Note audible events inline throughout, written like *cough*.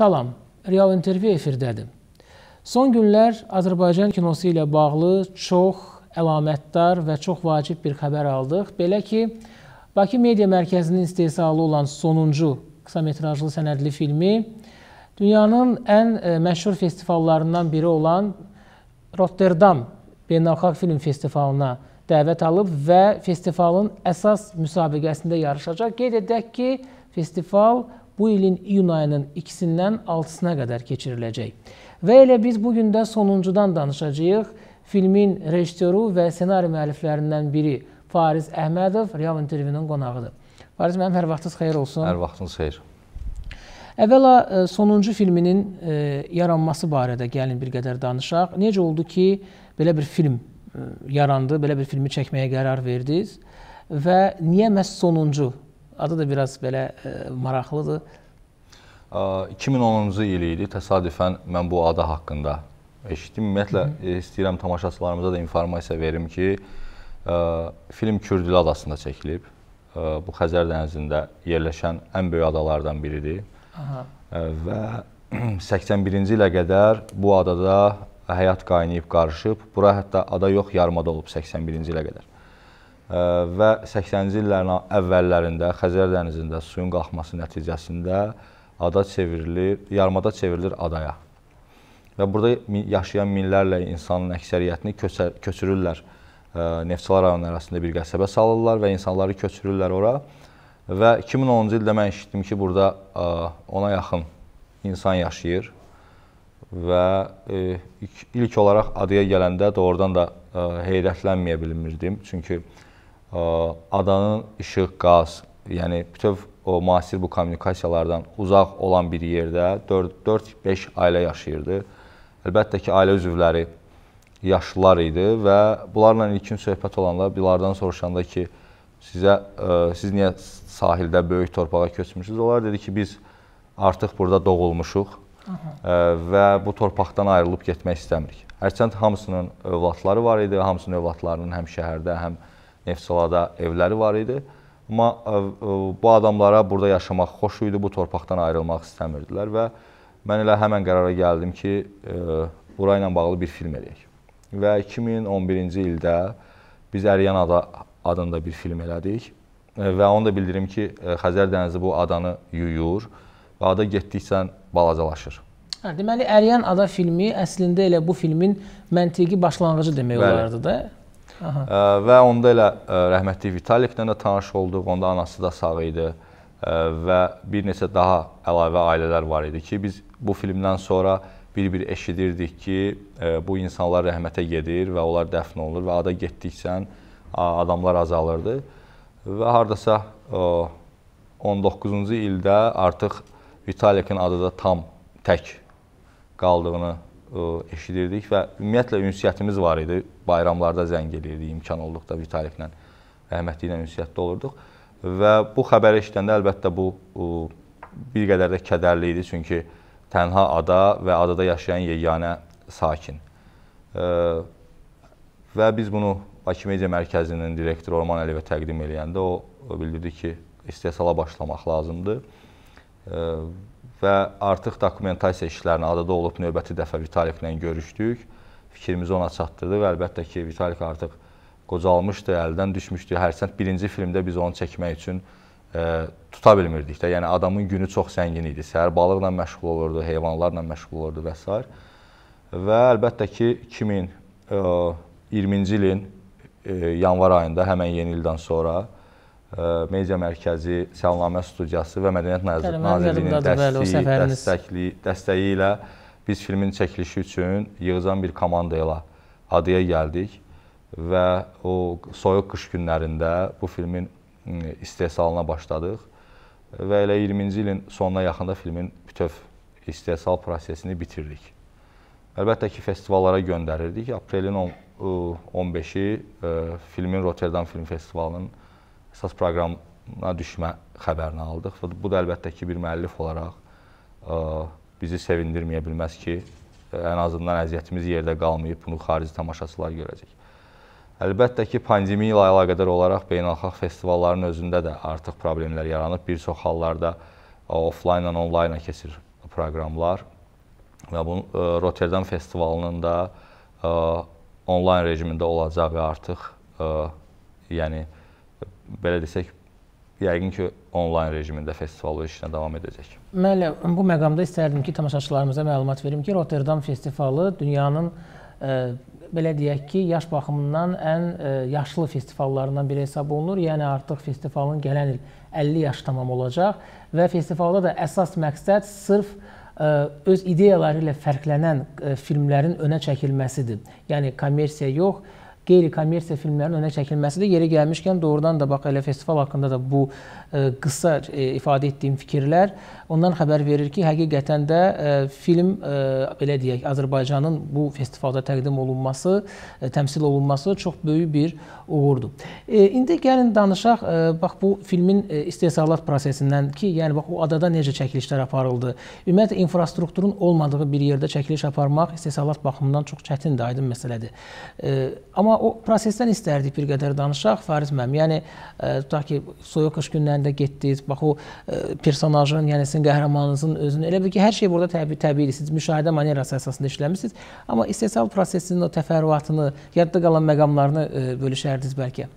Salam, Real İntervyu efirdədir. Son günlər Azərbaycan kinosu ilə bağlı çox əlamətdar və çox vacib bir xəbər aldıq. Belə ki, Bakı Media Mərkəzinin istehsalı olan sonuncu qısa metrajlı sənədli filmi dünyanın ən e, məşhur festivallarından biri olan Rotterdam Beynəlxalq Film Festivalına dəvət alıb və festivalın əsas müsabiqəsində yarışacaq. Qeyd edək ki, Festival bu ilin iyun ayının 2-dən 6-sına qədər keçiriləcək. Və elə biz bu gün də sonuncudan danışacağıq. Filmin rejissoru və ssenari müəlliflərindən biri Fariz Əhmədov Real intervyunun qonağıdır. Fariz mənim hər vaxtınız xeyir olsun. Hər vaxtınız xeyir. Əvvəla e, sonuncu filminin e, yaranması barədə gəlin bir qədər danışaq. Necə oldu ki, belə bir film e, yarandı, belə bir filmi çəkməyə qərar verdiniz və niyə məhz sonuncu Adı da biraz belə ə, e, maraqlıdır. 2010-cu il idi. Təsadüfən mən bu ada haqqında eşitdim. Ümumiyyətlə Hı. E, istəyirəm tamaşaçılarımıza da informasiya verim ki, ə, e, film Kürdül adasında çəkilib. Ə, bu Xəzər dənizində yerləşən ən böyük adalardan biridir. Aha. Ə, və 81-ci *clears throat* ilə qədər bu adada həyat qaynayıb qarışıb. Bura hətta ada yox, yarımada olub 81-ci ilə qədər və 80-ci illərin əvvəllərində Xəzər dənizində suyun qalxması nəticəsində ada çevrilir, yarımada çevrilir adaya. Və burada yaşayan minlərlə insanın əksəriyyətini köçə, köçürürlər. Neftçilar rayonu arasında bir qəsəbə salırlar və insanları köçürürlər ora. Və 2010-cu ildə mən eşitdim ki, burada e, ona yaxın insan yaşayır və e, ilk olaraq adaya gələndə doğrudan da e, heyrətlənməyə bilmirdim. Çünki adanın işıq, qaz, yəni bütöv o müasir bu kommunikasiyalardan uzaq olan bir yerdə 4-5 ailə yaşayırdı. Əlbəttə ki, ailə üzvləri yaşlılar idi və bunlarla ilkin söhbət olanda bilardan soruşanda ki, sizə ə, siz niyə sahildə böyük torpağa köçmüsünüz? Onlar dedi ki, biz artıq burada doğulmuşuq ə, və bu torpaqdan ayrılıb getmək istəmirik. Hərçənd hamısının övladları var idi, hamısının övladlarının həm şəhərdə, həm şəhərdə Neftçalada evləri var idi. Amma e, e, bu adamlara burada yaşamaq xoş idi, bu torpaqdan ayrılmaq istəmirdilər və mən elə həmən qərara gəldim ki, e, bura ilə bağlı bir film eləyək. Və 2011-ci ildə biz Əryanada adında bir film elədik və onu da bildirim ki, Xəzər dənizi bu adanı yuyur və ada getdikcə balacalaşır. Hə, deməli Əryan ada filmi əslində elə bu filmin məntiqi başlanğıcı demək Bəli. olardı da. Aha. Və onda elə rəhmətli Vitaliklə də tanış olduq. Onda anası da sağ idi və bir neçə daha əlavə ailələr var idi ki, biz bu filmdən sonra bir-bir eşidirdik ki, bu insanlar rəhmətə gedir və onlar dəfn olunur və ada getdikcə adamlar azalırdı. Və hardasa 19-cu ildə artıq Vitalikin adı da tam tək qaldığını eşidirdik və ümumiyyətlə ünsiyyətimiz var idi. Bayramlarda zəng eləyirdik imkan olduqda Vitaliklə, rəhmətli ilə ünsiyyətdə olurduq. Və bu xəbəri eşidəndə əlbəttə bu bir qədər də kədərli idi, çünki tənha ada və adada yaşayan yeganə sakin. E, və biz bunu Bakı Media Mərkəzinin direktoru Orman Əliyevə təqdim eləyəndə o bildirdi ki, istehsala başlamaq lazımdır e, və artıq dokumentasiya işlərini adada olub növbəti dəfə Vitaliklə görüşdük. Fikrimizi ona çatdırdıq. Əlbəttə ki, Vitalik artıq qocalmışdı, əldən düşmüşdü. Hərçənd birinci filmdə biz onu çəkmək üçün ə, e, tuta bilmirdik də. Yəni adamın günü çox səngin idi. Səhər balıqla məşğul olurdu, heyvanlarla məşğul olurdu və s. Və əlbəttə ki, 2020-ci e, ilin ə, e, yanvar ayında, həmin yeni ildən sonra media mərkəzi, Səlamə studiyası və Mədəniyyət Nazirliyinin dəstəyi, dəstəkli, dəstəyi ilə biz filmin çəkilişi üçün yığılan bir komanda ilə adaya gəldik və o soyuq qış günlərində bu filmin istehsalına başladıq və elə 20-ci ilin sonuna yaxında filmin bütöv istehsal prosesini bitirdik. Əlbəttə ki, festivallara göndərirdik. Aprelin 15-i filmin Rotterdam Film Festivalının əsas proqrama düşmə xəbərini aldıq və bu da əlbəttə ki, bir müəllif olaraq ə, e, bizi sevindirməyə bilməz ki, ən azından əziyyətimiz yerdə qalmayıb, bunu xarici tamaşaçılar görəcək. Əlbəttə ki, pandemiya ilə əlaqədar olaraq beynəlxalq festivalların özündə də artıq problemlər yaranıb. Bir çox hallarda e, offline-la onlayna keçir proqramlar və bu e, Rotterdam festivalının da onlayn rejimində olacağı artıq, yəni belə desək, yəqin ki, onlayn rejimində festival verilişinə davam edəcək. Müəllim, bu məqamda istərdim ki, tamaşaçılarımıza məlumat verim ki, Rotterdam festivalı dünyanın ə, e, belə deyək ki, yaş baxımından ən ə, e, yaşlı festivallarından biri hesab olunur. Yəni artıq festivalın gələn il 50 yaş tamam olacaq və festivalda da əsas məqsəd sırf ə, e, öz ideyaları ilə fərqlənən ə, filmlərin önə çəkilməsidir. Yəni kommersiya yox, qeyri-kommersiya filmlərin önə çəkilməsidir. Yeri gəlmişkən doğrudan da bax elə festival haqqında da bu ə, e, qısa ə, e, ifadə etdiyim fikirlər ondan xəbər verir ki, həqiqətən də ə, e, film ə, belə deyək, Azərbaycanın bu festivalda təqdim olunması, ə, təmsil olunması çox böyük bir uğurdur. E, indi gəlin danışaq ə, bax bu filmin ə, istehsalat prosesindən ki, yəni bax o adada necə çəkilişlər aparıldı. Ümumiyyətlə infrastrukturun olmadığı bir yerdə çəkiliş aparmaq istehsalat baxımından çox çətindir, aydın məsələdir. E, amma Amma o prosesdən istərdik bir qədər danışaq Fariz müəllim. Yəni ə, e, tutaq ki, soyuq qış günlərində getdiniz. Bax o ə, e, personajın, yəni sizin qəhrəmanınızın özünü elə bil ki, hər şey burada təbii təbiilisiniz. Müşahidə manerası əsasında işləmisiniz. Amma istehsal prosesinin o təfərrüatını, yadda qalan məqamlarını ə, e, bölüşərdiniz bəlkə.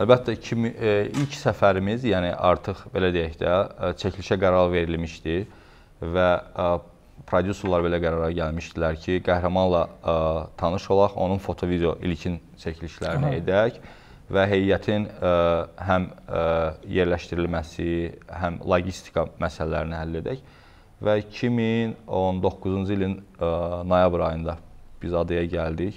Əlbəttə kimi ə, ilk səfərimiz, yəni artıq belə deyək də, çəkilişə qərar verilmişdi və ə, prodüserlər belə qərara gəlmişdilər ki, qəhrəmanla ə, e, tanış olaq, onun foto-video ilkin çəkilişlərini Aha. edək və heyətin ə, e, həm ə, e, yerləşdirilməsi, həm logistika məsələlərini həll edək və 2019-cu ilin ə, noyabr ayında biz adaya gəldik.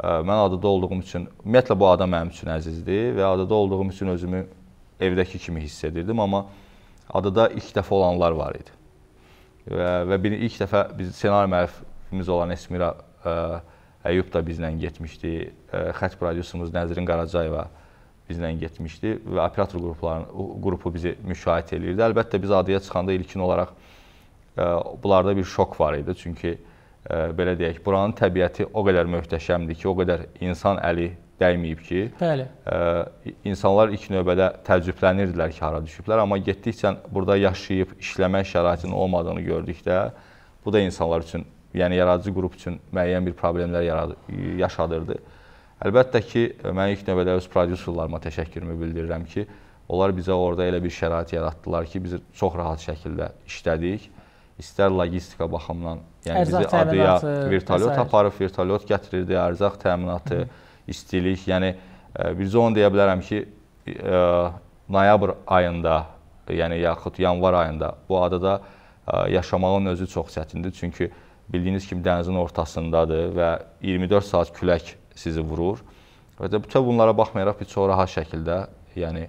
Ə, mən adada olduğum üçün, ümumiyyətlə bu ada mənim üçün əzizdir və adada olduğum üçün özümü evdəki kimi hiss edirdim, amma adada ilk dəfə olanlar var idi və, və bir, ilk dəfə biz ssenari müəllifimiz olan Esmira ə, e, Əyub da bizlə getmişdi. Ə, e, xətt prodüserimiz Nəzrin Qaracayeva bizlə getmişdi və operator qruplarının qrupu bizi müşahidə eləyirdi. Əlbəttə biz adaya çıxanda ilkin olaraq ə, e, bunlarda bir şok var idi. Çünki ə, belə deyək, buranın təbiəti o qədər möhtəşəmdir ki, o qədər insan əli dəyməyib ki, Bəli. Ə, e, insanlar ilk növbədə təəccüblənirdilər ki, hara düşüblər, amma getdikcə burada yaşayıb işləmək şəraitinin olmadığını gördükdə bu da insanlar üçün, yəni yaradıcı qrup üçün müəyyən bir problemlər yaradı, yaşadırdı. Əlbəttə ki, mən ilk növbədə öz prodüserlarıma təşəkkürümü bildirirəm ki, onlar bizə orada elə bir şərait yaratdılar ki, biz çox rahat şəkildə işlədik. İstər logistika baxımından, yəni ərzaq bizi adaya vertolyot aparıb, vertolyot gətirirdi, ərzaq təminatı, Hı -hı istilik, yəni e, bircə onu deyə bilərəm ki, e, noyabr ayında, yəni yaxud yanvar ayında bu adada e, yaşamağın özü çox çətindir. Çünki bildiyiniz kimi dənizin ortasındadır və 24 saat külək sizi vurur. Və də bütün bunlara baxmayaraq bir çox rahat şəkildə, yəni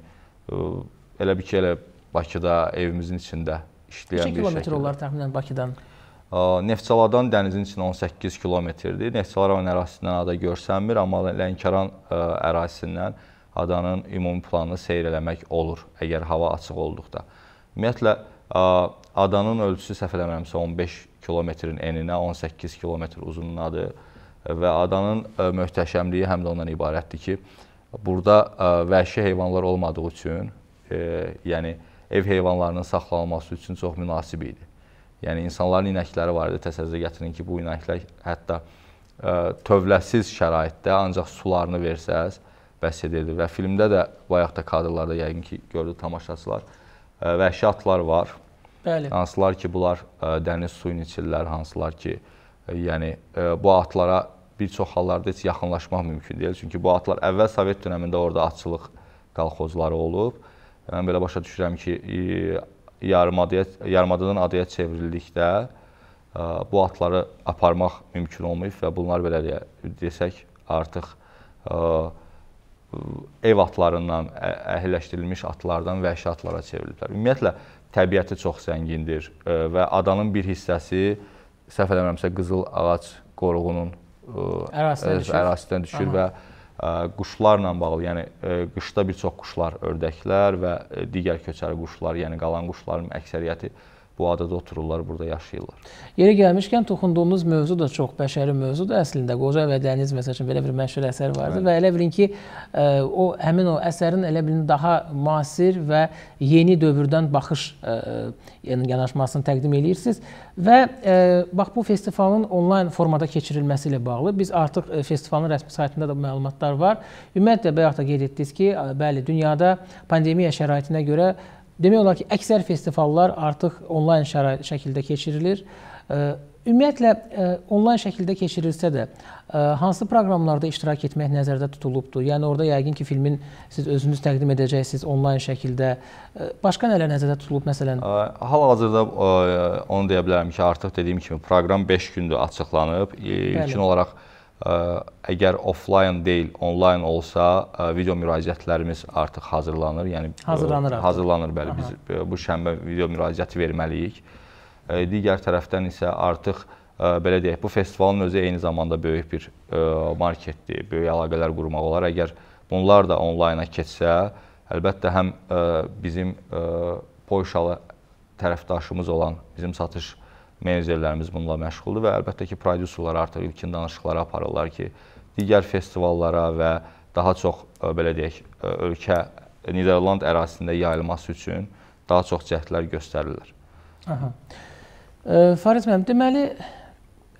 elə bir ki, elə Bakıda evimizin içində işləyən bir şəkildə. Neçə kilometr olar təxminən Bakıdan? Neftçaladan dənizin içinə 18 kilometrdir. Neftçalaran ərazisindən ada görsənmir, amma Lənkəran ərazisindən adanın ümumi planını seyr eləmək olur, əgər hava açıq olduqda. Ümumiyyətlə, adanın ölçüsü səhv eləmirəmsə 15 kilometrin eninə 18 kilometr uzunluğunadır və adanın möhtəşəmliyi həm də ondan ibarətdir ki, burada vəhşi heyvanlar olmadığı üçün, e, yəni ev heyvanlarının saxlanılması üçün çox münasib idi. Yəni insanların inəkləri var idi. Təsəvvürə gətirin ki, bu inəklər hətta ə, e, tövləsiz şəraitdə ancaq sularını versəz bəs edirdi və filmdə də bayaq da kadrlarda yəqin ki, gördü tamaşaçılar ə, e, vəhşi atlar var. Bəli. Hansılar ki, bunlar ə, e, dəniz suyunu içirlər, hansılar ki, ə, yəni ə, bu atlara bir çox hallarda heç yaxınlaşmaq mümkün deyil. Çünki bu atlar əvvəl Sovet dövründə orada atçılıq qalxozları olub. Mən belə başa düşürəm ki, ə, yarımadaya yarımadadan adaya çevrildikdə e, bu atları aparmaq mümkün olmayıb və bunlar belə deyə, desək artıq e, ev atlarından, əhilləşdirilmiş atlardan vəhşi atlara çevriliblər. Ümumiyyətlə təbiəti çox zəngindir e, və adanın bir hissəsi səhv eləmirəmsə qızıl ağac qoruğunun ərazisindən düşür, ərazisindən düşür Aha. və quşlarla bağlı, yəni qışda bir çox quşlar, ördəklər və digər köçəri quşlar, yəni qalan quşların əksəriyyəti bu adada otururlar, burada yaşayırlar. Yeri gəlmişkən toxunduğumuz mövzu da çox bəşəri mövzudur əslində. Qoca və Dəniz məsəl üçün belə bir məşhur əsər vardı Bəli. və elə bilin ki, e, o həmin o əsərin elə bilin daha müasir və yeni dövrdən baxış e, yəni yanaşmasını təqdim eləyirsiniz və e, bax bu festivalın onlayn formada keçirilməsi ilə bağlı biz artıq festivalın rəsmi saytında da bu məlumatlar var. Ümumiyyətlə bayaq da qeyd etdiniz ki, bəli, dünyada pandemiya şəraitinə görə Demək olar ki, əksər festivallar artıq onlayn şəkildə keçirilir. Ümumiyyətlə onlayn şəkildə keçirilsə də hansı proqramlarda iştirak etmək nəzərdə tutulubdur? Yəni orada yəqin ki, filmin siz özünüz təqdim edəcəksiniz onlayn şəkildə. Başqa nələr nəzərdə tutulub məsələn? Hal-hazırda onu deyə bilərəm ki, artıq dediyim kimi proqram 5 gündür açıqlanıb. İlkin olaraq Bəli əgər offlayn deyil, onlayn olsa, video müraciətlərimiz artıq hazırlanır. Yəni hazırlanır. Artıq. Hazırlanır bəli. Aha. Biz bu şənbə video müraciəti verməliyik. Digər tərəfdən isə artıq belə deyək, bu festivalın özü eyni zamanda böyük bir marketdir, böyük əlaqələr qurmaq olar. Əgər bunlar da onlayna keçsə, əlbəttə həm bizim Polşalı tərəfdaşımız olan bizim satış menecerlərimiz bununla məşğuldur və əlbəttə ki, prodüserlər artıq ilkin danışıqları aparırlar ki, digər festivallara və daha çox e, belə deyək, e, ölkə Niderland ərazisində yayılması üçün daha çox cəhdlər göstərirlər. Aha. E, Fariz müəllim, deməli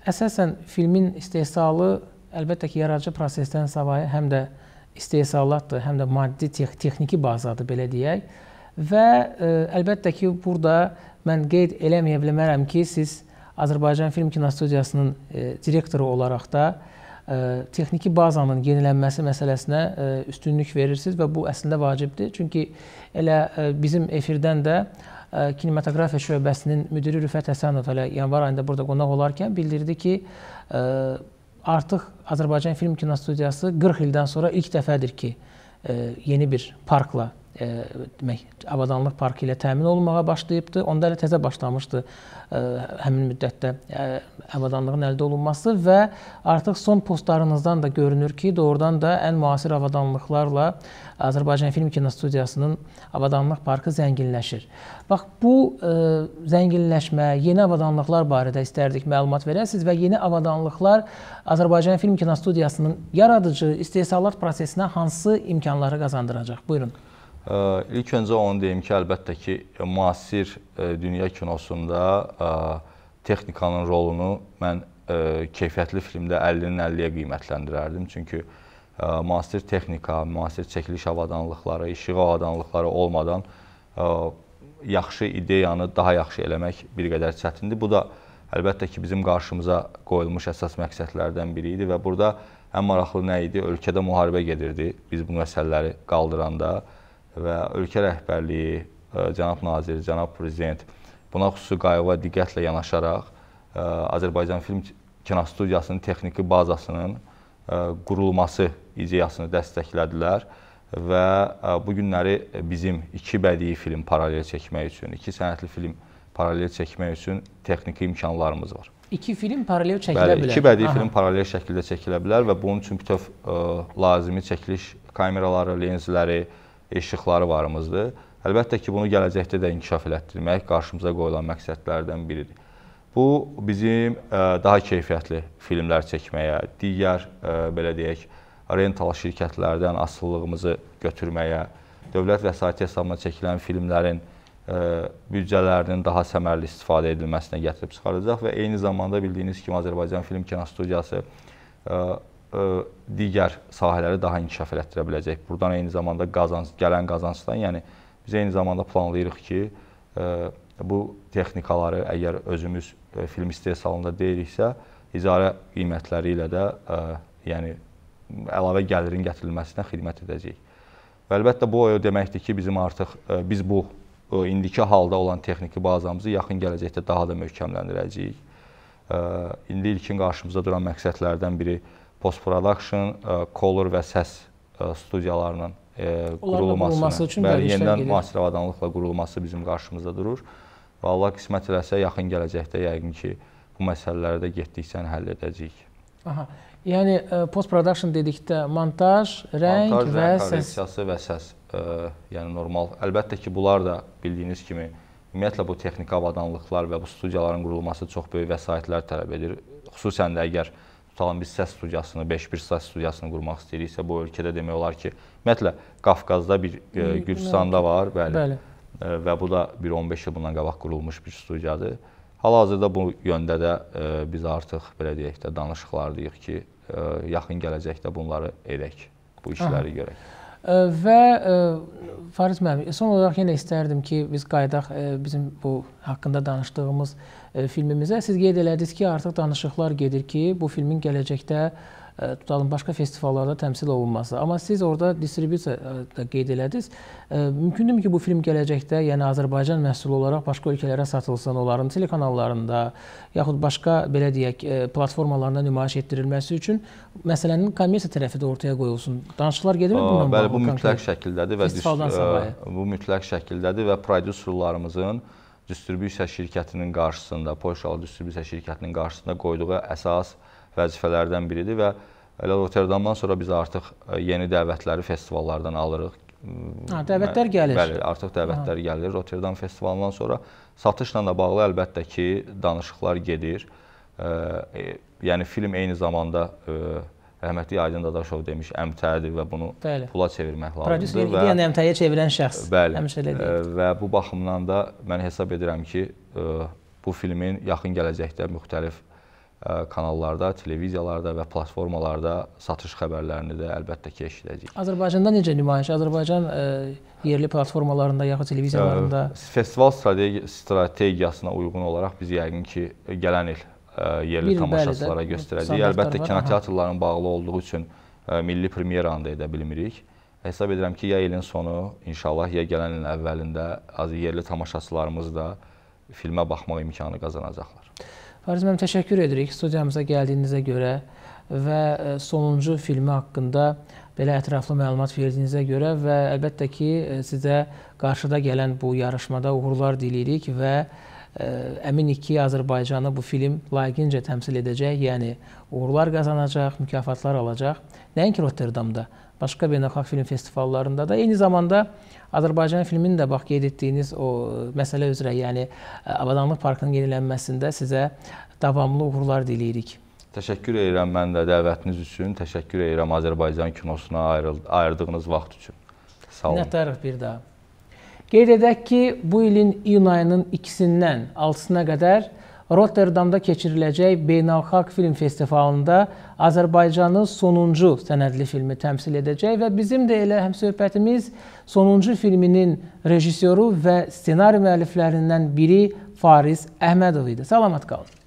əsasən filmin istehsalı əlbəttə ki, yaradıcı prosesdən savayı həm də istehsalatdır, həm də maddi texniki bazadır belə deyək. Və ə, e, əlbəttə ki, burada mən qeyd eləməyə bilmərəm ki, siz Azərbaycan Film Kinostudiyasının e, direktoru olaraq da e, texniki bazanın yenilənməsi məsələsinə e, üstünlük verirsiniz və bu əslində vacibdir. Çünki elə bizim efirdən də kinematografiya şöbəsinin müdiri Rüfət Həsənov hələ yanvar ayında burada qonaq olarkən bildirdi ki, artıq Azərbaycan Film Kinostudiyası 40 ildən sonra ilk dəfədir ki, yeni bir parkla e, demək, avadanlıq parkı ilə təmin olunmağa başlayıbdı. Onda elə təzə başlamışdı e, həmin müddətdə e, avadanlığın əldə olunması və artıq son postlarınızdan da görünür ki, doğrudan da ən müasir avadanlıqlarla Azərbaycan Film Kinostudiyasının avadanlıq parkı zənginləşir. Bax, bu e, zənginləşmə, yeni avadanlıqlar barədə istərdik məlumat verəsiniz və yeni avadanlıqlar Azərbaycan Film Kinostudiyasının yaradıcı istehsalat prosesinə hansı imkanları qazandıracaq? Buyurun. İlk öncə onu deyim ki, əlbəttə ki, müasir dünya kinosunda texnikanın rolunu mən keyfiyyətli filmdə 50-nin 50-yə qiymətləndirərdim. Çünki müasir texnika, müasir çəkiliş avadanlıqları, işıq avadanlıqları olmadan yaxşı ideyanı daha yaxşı eləmək bir qədər çətindir. Bu da əlbəttə ki, bizim qarşımıza qoyulmuş əsas məqsədlərdən biri idi və burada ən maraqlı nə idi? Ölkədə müharibə gedirdi. Biz bu məsələləri qaldıranda və ölkə rəhbərliyi, e, cənab nazir, cənab prezident buna xüsusi qayğıla diqqətlə yanaşaraq e, Azərbaycan Film Kinostudiyasının texniki bazasının e, qurulması ideyasını dəstəklədilər və bu günləri bizim iki bədii film paralel çəkmək üçün, iki sənətli film paralel çəkmək üçün texniki imkanlarımız var. İki film paralel çəkilə Bəli, bilər. Bəli, iki bədii Aha. film paralel şəkildə çəkilə bilər və bunun üçün bütöv ə, lazımi çəkiliş kameraları, lensləri, ə, işıqları varımızdır. Əlbəttə ki, bunu gələcəkdə də inkişaf elətdirmək qarşımıza qoyulan məqsədlərdən biridir. Bu bizim e, daha keyfiyyətli filmlər çəkməyə, digər e, belə deyək, rental şirkətlərdən asılılığımızı götürməyə, dövlət vəsaiti hesabına çəkilən filmlərin e, büdcələrinin daha səmərəli istifadə edilməsinə gətirib çıxaracaq və eyni zamanda bildiyiniz kimi Azərbaycan Film Kino Studiyası E, digər sahələri daha inkişaf elətdirə biləcək. Burdan eyni zamanda qazanc, gələn qazancdan, yəni biz eyni zamanda planlayırıq ki, e, bu texnikaları əgər özümüz e, film istehsalında deyiriksə, icarə qiymətləri ilə də yəni əlavə gəlirin gətirilməsinə xidmət edəcək. Və əlbəttə bu o deməkdir ki, bizim artıq biz bu indiki halda olan texniki bazamızı yaxın gələcəkdə daha da möhkəmləndirəcəyik. İndi ilkin qarşımızda duran məqsədlərdən biri post production, color e, və səs e, studiyalarının e, qurulması, bəli, yenidən müasir avadanlıqla qurulması bizim qarşımızda durur. Və Allah qismət eləsə yaxın gələcəkdə yəqin ki, bu məsələləri də getdikcə həll edəcəyik. Aha. Yəni post production dedikdə montaj, rəng montaj, və rəng korreksiyası və səs, ə, yəni normal. Əlbəttə ki, bunlar da bildiyiniz kimi ümumiyyətlə bu texniki avadanlıqlar və bu studiyaların qurulması çox böyük vəsaitlər tələb edir. Xüsusən də əgər ə, tutalım biz səs studiyasını, 5-1 səs studiyasını qurmaq istəyiriksə, bu ölkədə demək olar ki, ümumiyyətlə Qafqazda bir e, hmm, Gürcüstanda var, bəli. bəli. E, və bu da bir 15 il bundan qabaq qurulmuş bir studiyadır. Hal-hazırda bu yöndə də e, biz artıq belə deyək də danışıqlardayıq ki, e, yaxın gələcəkdə bunları edək, bu işləri Aha. görək. Və e, Fariz müəllim, son olaraq yenə istərdim ki, biz qayıdaq e, bizim bu haqqında danışdığımız e, filmimizə. Siz qeyd elədiniz ki, artıq danışıqlar gedir ki, bu filmin gələcəkdə tutalım başqa festivallarda təmsil olunması. Amma siz orada distribusiya da qeyd elədiniz. Mümkündürmü ki, bu film gələcəkdə, yəni Azərbaycan məhsulu olaraq başqa ölkələrə satılsın, onların telekanallarında, yaxud başqa belə deyək, platformalarında nümayiş etdirilməsi üçün məsələnin kommersiya tərəfi də ortaya qoyulsun. Danışıqlar gedirmi bununla bağlı? Bəli, bu mütləq şəkildədir və bu mütləq şəkildədir və prodüserlarımızın distribusiya şirkətinin qarşısında, Polşalı distribusiya şirkətinin qarşısında qoyduğu əsas vəzifələrdən biridir və elə Rotterdamdan sonra biz artıq e, yeni dəvətləri festivallardan alırıq. Ha, dəvətlər gəlir. Bəli, artıq dəvətlər ha. gəlir. Rotterdam festivalından sonra satışla da bağlı əlbəttə ki, danışıqlar gedir. E, e, yəni film eyni zamanda e, rəhmətli Aydın Dadaşov demiş, əmtədir və bunu bəli. pula çevirmək lazımdır. Prodüser ideyanı əmtəyə çevirən şəxs. E, bəli. Həmişə elə deyir. Və bu baxımdan da mən hesab edirəm ki, bu filmin yaxın gələcəkdə müxtəlif kanallarda, televiziyalarda və platformalarda satış xəbərlərini də əlbəttə ki, eşidəcəyik. Azərbaycanda necə nümayiş? Azərbaycan ə, yerli platformalarında yaxud televiziyalarında ə, festival strategi strategiyasına uyğun olaraq biz yəqin ki, gələn il ə, yerli bir tamaşaçılara göstərəcəyik. Əlbəttə kinoteatrların bağlı olduğu üçün ə, milli premyeranı da edə bilmirik. Hesab edirəm ki, ya ilin sonu inşallah, ya gələn ilin əvvəlində az yerli tamaşaçılarımız da filmə baxmaq imkanı qazanacaqlar. Fariz müəllim, təşəkkür edirik studiyamıza gəldiyinizə görə və e, sonuncu filmi haqqında belə ətraflı məlumat verdiyinizə görə və əlbəttə ki, e, sizə qarşıda gələn bu yarışmada uğurlar diləyirik və e, əminik ki, Azərbaycanı bu film layiqincə təmsil edəcək, yəni uğurlar qazanacaq, mükafatlar alacaq. Nəinki Rotterdamda, başqa beynəlxalq film festivallarında da. Eyni zamanda Azərbaycan filminin də bax qeyd etdiyiniz o e, məsələ üzrə, yəni e, Abadanlıq parkının yenilənməsində sizə davamlı uğurlar diləyirik. Təşəkkür edirəm mən də dəvətiniz üçün, təşəkkür edirəm Azərbaycan kinosuna ayırdığınız vaxt üçün. Sağ olun. Minnətdarıq bir daha. Qeyd edək ki, bu ilin iyun ayının 2-sindən 6-sına qədər Rotterdamda keçiriləcək Beynəlxalq Film Festivalında Azərbaycanın sonuncu sənədli filmi təmsil edəcək və bizim də elə həmsöhbətimiz sonuncu filminin rejissoru və ssenari müəlliflərindən biri Fariz Əhmədov idi. Salamat qalın.